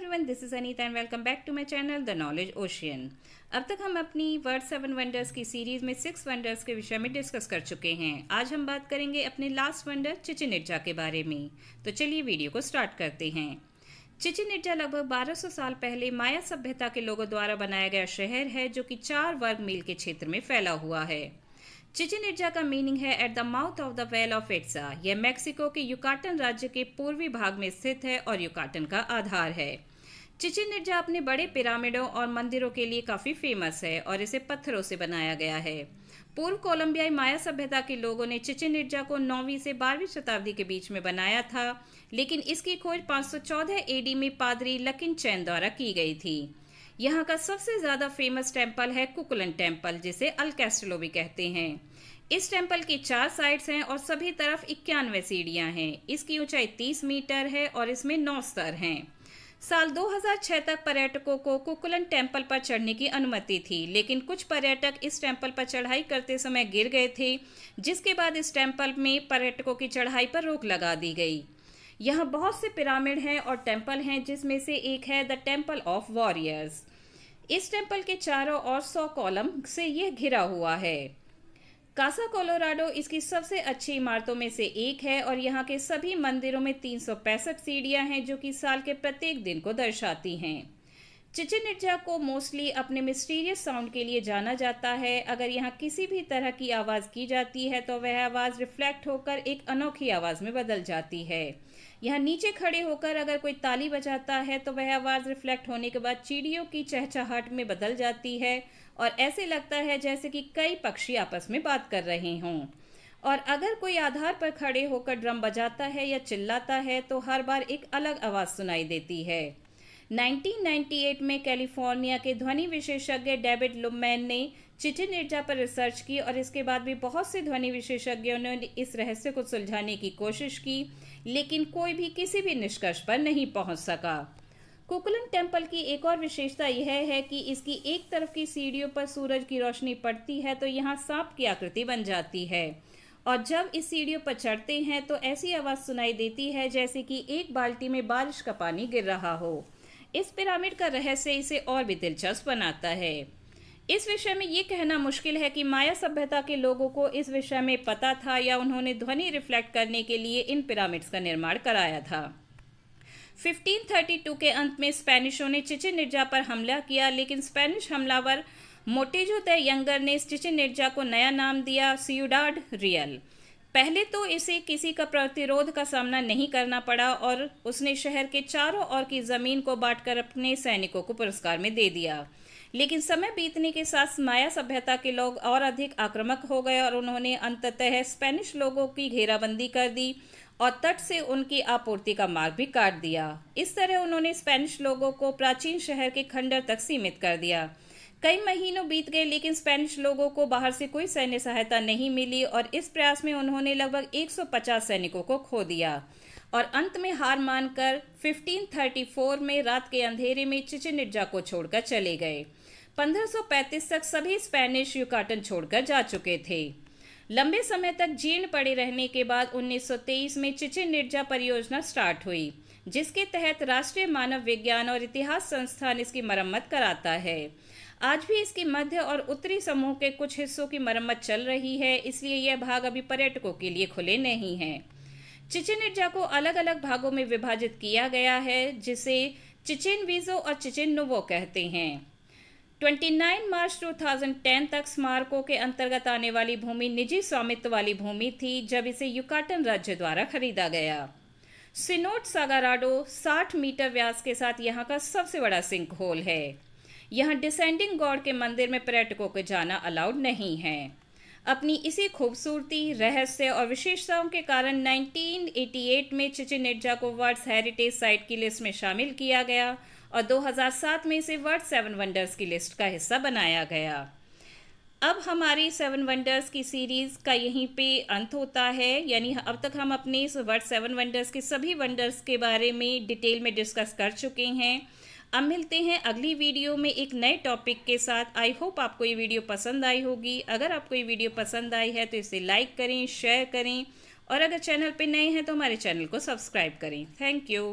everyone this is Anita and welcome back to my channel the knowledge ocean अब तक हम अपनी वर्ल्ड सेवन वंडर्स की सीरीज़ में सिक्स वंडर्स के विषय में डिस्कस कर चुके हैं आज हम बात करेंगे अपने लास्ट वंडर चिचिन इर्जा के बारे में तो चलिए वीडियो को स्टार्ट करते हैं चिचिन इर्जा लगभग 1200 साल पहले माया सभ्यता के लोगों द्वारा बनाया गया शहर है जो कि चार वर्ग मील के क्षेत्र में फैला हुआ है चिचिनिर्जा का मीनिंग है at the mouth of the well of Itza यह मेक्सिको के युकाटन राज्य के पूर्वी भाग में स्थित है और युकाटन का आधार है चिचिनिर्जा अपने बड़े पिरामिडों और मंदिरों के लिए काफ़ी फेमस है और इसे पत्थरों से बनाया गया है पूर्व कोलंबियाई माया सभ्यता के लोगों ने चिचिनिर्जा को 9वीं से 12वीं शताब्दी के बीच में बनाया था लेकिन इसकी खोज 514 एडी में पादरी लकिन चैन द्वारा की गई थी यहाँ का सबसे ज़्यादा फेमस टेम्पल है कुकुलन टेम्पल जिसे अलकेस्टलो भी कहते हैं इस टेम्पल की चार साइड्स हैं और सभी तरफ इक्यानवे सीढ़ियां हैं इसकी ऊंचाई 30 मीटर है और इसमें नौ स्तर हैं साल 2006 तक पर्यटकों को कुकुलन टेम्पल पर चढ़ने की अनुमति थी लेकिन कुछ पर्यटक इस टेम्पल पर चढ़ाई करते समय गिर गए थे जिसके बाद इस टेम्पल में पर्यटकों की चढ़ाई पर रोक लगा दी गई यहाँ बहुत से पिरामिड हैं और टेम्पल हैं जिसमें से एक है द टेम्पल ऑफ वॉरियर्स इस टेम्पल के चारों ओर सौ कॉलम से यह घिरा हुआ है कासा कोलोराडो इसकी सबसे अच्छी इमारतों में से एक है और यहाँ के सभी मंदिरों में तीन सौ पैंसठ सीढ़ियां हैं जो कि साल के प्रत्येक दिन को दर्शाती हैं चिचिन को मोस्टली अपने मिस्टीरियस साउंड के लिए जाना जाता है अगर यहाँ किसी भी तरह की आवाज़ की जाती है तो वह आवाज़ रिफ्लेक्ट होकर एक अनोखी आवाज़ में बदल जाती है यहाँ नीचे खड़े होकर अगर कोई ताली बजाता है तो वह आवाज़ रिफ्लेक्ट होने के बाद चिड़ियों की चहचहट में बदल जाती है और ऐसे लगता है जैसे कि कई पक्षी आपस में बात कर रहे हों और अगर कोई आधार पर खड़े होकर ड्रम बजाता है या चिल्लाता है तो हर बार एक अलग आवाज़ सुनाई देती है 1998 में कैलिफोर्निया के ध्वनि विशेषज्ञ डेविड लुमैन ने चिटिन ऊर्जा पर रिसर्च की और इसके बाद भी बहुत से ध्वनि विशेषज्ञों ने इस रहस्य को सुलझाने की कोशिश की लेकिन कोई भी किसी भी निष्कर्ष पर नहीं पहुंच सका कुकुलन टेम्पल की एक और विशेषता यह है कि इसकी एक तरफ की सीढ़ियों पर सूरज की रोशनी पड़ती है तो यहाँ सांप की आकृति बन जाती है और जब इस सीढ़ियों पर चढ़ते हैं तो ऐसी आवाज़ सुनाई देती है जैसे कि एक बाल्टी में बारिश का पानी गिर रहा हो इस पिरामिड का रहस्य इसे और भी दिलचस्प बनाता है इस विषय में ये कहना मुश्किल है कि माया सभ्यता के लोगों को इस विषय में पता था या उन्होंने ध्वनि रिफ्लेक्ट करने के लिए इन पिरामिड्स का निर्माण कराया था 1532 के अंत में स्पेनिशों ने चिचिन निर्जा पर हमला किया लेकिन स्पेनिश हमलावर मोटेजो द यंगर ने चिचिन निर्जा को नया नाम दिया सियुडाड रियल पहले तो इसे किसी का प्रतिरोध का सामना नहीं करना पड़ा और उसने शहर के चारों ओर की जमीन को बांटकर अपने सैनिकों को पुरस्कार में दे दिया लेकिन समय बीतने के साथ माया सभ्यता के लोग और अधिक आक्रामक हो गए और उन्होंने अंततः स्पेनिश लोगों की घेराबंदी कर दी और तट से उनकी आपूर्ति का मार्ग भी काट दिया इस तरह उन्होंने स्पेनिश लोगों को प्राचीन शहर के खंडर तक सीमित कर दिया कई महीनों बीत गए लेकिन स्पेनिश लोगों को बाहर से कोई सैन्य सहायता नहीं मिली और इस प्रयास में उन्होंने लगभग 150 सैनिकों को खो दिया और अंत में हार मानकर 1534 में रात के अंधेरे में चिचिनिड्जा को छोड़कर चले गए 1535 तक सभी स्पेनिश युकाटन छोड़कर जा चुके थे लंबे समय तक जीर्ण पड़े रहने के बाद 1923 में चिचिन निर्जा परियोजना स्टार्ट हुई जिसके तहत राष्ट्रीय मानव विज्ञान और इतिहास संस्थान इसकी मरम्मत कराता है आज भी इसकी मध्य और उत्तरी समूह के कुछ हिस्सों की मरम्मत चल रही है इसलिए यह भाग अभी पर्यटकों के लिए खुले नहीं हैं चिचिन इर्जा को अलग अलग भागों में विभाजित किया गया है जिसे चिचिन वीजो और चिचिन नुवो कहते हैं 29 मार्च 2010 तक स्मारकों के अंतर्गत आने वाली भूमि निजी स्वामित्व वाली भूमि थी जब इसे युकाटन राज्य द्वारा खरीदा गया सिनोट सागाराडो 60 मीटर व्यास के साथ यहाँ का सबसे बड़ा सिंक होल है यहाँ डिसेंडिंग गॉड के मंदिर में पर्यटकों को जाना अलाउड नहीं है अपनी इसी खूबसूरती रहस्य और विशेषताओं के कारण 1988 में चिचिनेटजा को वर्ल्ड हेरिटेज साइट की लिस्ट में शामिल किया गया और 2007 में इसे वर्ल्ड सेवन वंडर्स की लिस्ट का हिस्सा बनाया गया अब हमारी सेवन वंडर्स की सीरीज़ का यहीं पे अंत होता है यानी अब तक हम अपने इस वर्ल्ड सेवन वंडर्स के सभी वंडर्स के बारे में डिटेल में डिस्कस कर चुके हैं अब मिलते हैं अगली वीडियो में एक नए टॉपिक के साथ आई होप आपको ये वीडियो पसंद आई होगी अगर आपको ये वीडियो पसंद आई है तो इसे लाइक करें शेयर करें और अगर चैनल पे नए हैं तो हमारे चैनल को सब्सक्राइब करें थैंक यू